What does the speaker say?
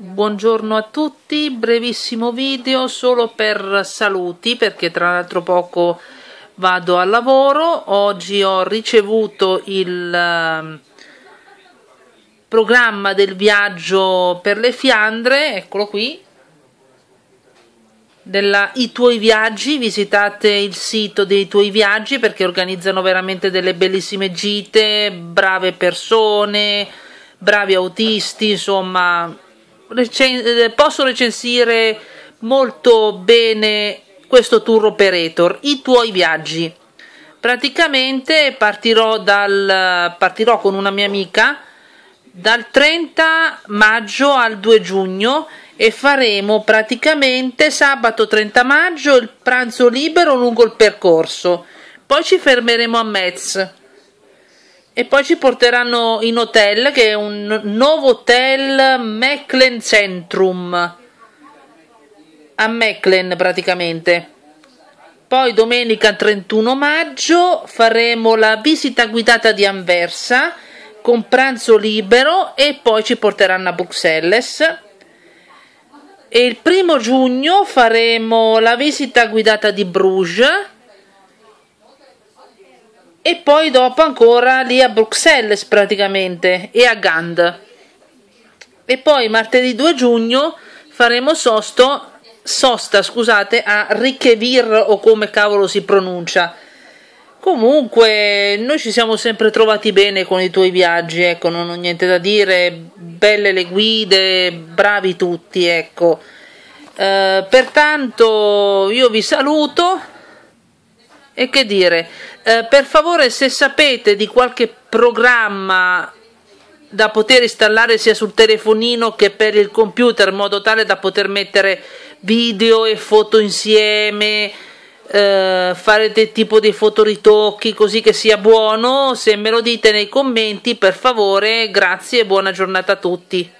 Buongiorno a tutti, brevissimo video solo per saluti perché tra l'altro poco vado al lavoro. Oggi ho ricevuto il ehm, programma del viaggio per le Fiandre, eccolo qui, della I tuoi viaggi, visitate il sito dei tuoi viaggi perché organizzano veramente delle bellissime gite, brave persone, bravi autisti, insomma recen- eh, posso recensire molto bene questo tour operator, i tuoi viaggi. Praticamente partirò, dal, partirò con una mia amica dal 30 maggio al 2 giugno e faremo praticamente sabato 30 maggio il pranzo libero lungo il percorso. Poi ci fermeremo a Metz e poi ci porteranno in hotel che è un nuovo hotel Mecklen Centrum a Mecklen praticamente. Poi domenica 31 maggio faremo la visita guidata di Anversa con pranzo libero e poi ci porteranno a Bruxelles. E il primo giugno faremo la visita guidata di Bruges e poi dopo ancora lì a Bruxelles praticamente e a Gand. E poi martedì 2 giugno faremo sosto, sosta scusate, a Ricchevir o come cavolo si pronuncia. Comunque, noi ci siamo sempre trovati bene con i tuoi viaggi, ecco, non ho niente da dire, belle le guide, bravi tutti, ecco. Eh, pertanto io vi saluto e che dire, eh, per favore se sapete di qualche programma da poter installare sia sul telefonino che per il computer in modo tale da poter mettere video e foto insieme eh, fare del tipo di fotoritocchi così che sia buono se me lo dite nei commenti per favore grazie e buona giornata a tutti